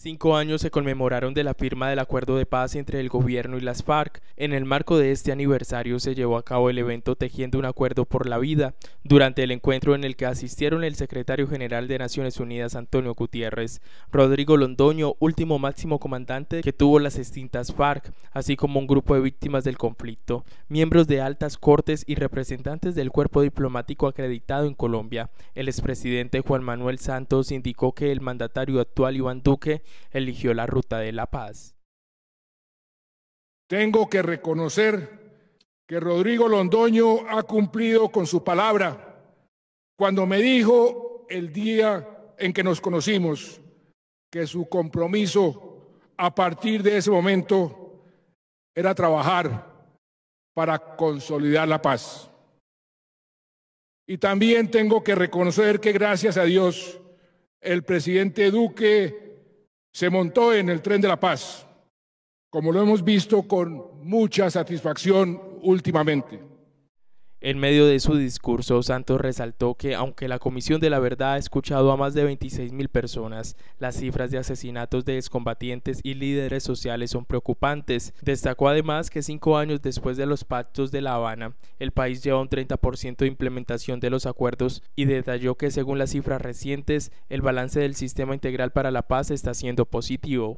Cinco años se conmemoraron de la firma del acuerdo de paz entre el gobierno y las FARC. En el marco de este aniversario se llevó a cabo el evento Tejiendo un Acuerdo por la Vida, durante el encuentro en el que asistieron el secretario general de Naciones Unidas Antonio Gutiérrez, Rodrigo Londoño, último máximo comandante que tuvo las extintas FARC, así como un grupo de víctimas del conflicto, miembros de altas cortes y representantes del cuerpo diplomático acreditado en Colombia. El expresidente Juan Manuel Santos indicó que el mandatario actual Iván Duque eligió la ruta de la paz. Tengo que reconocer que Rodrigo Londoño ha cumplido con su palabra cuando me dijo el día en que nos conocimos que su compromiso a partir de ese momento era trabajar para consolidar la paz. Y también tengo que reconocer que gracias a Dios el presidente Duque se montó en el tren de la paz, como lo hemos visto con mucha satisfacción últimamente. En medio de su discurso, Santos resaltó que aunque la Comisión de la Verdad ha escuchado a más de 26.000 personas, las cifras de asesinatos de excombatientes y líderes sociales son preocupantes. Destacó además que cinco años después de los pactos de La Habana, el país lleva un 30% de implementación de los acuerdos y detalló que según las cifras recientes, el balance del Sistema Integral para la Paz está siendo positivo.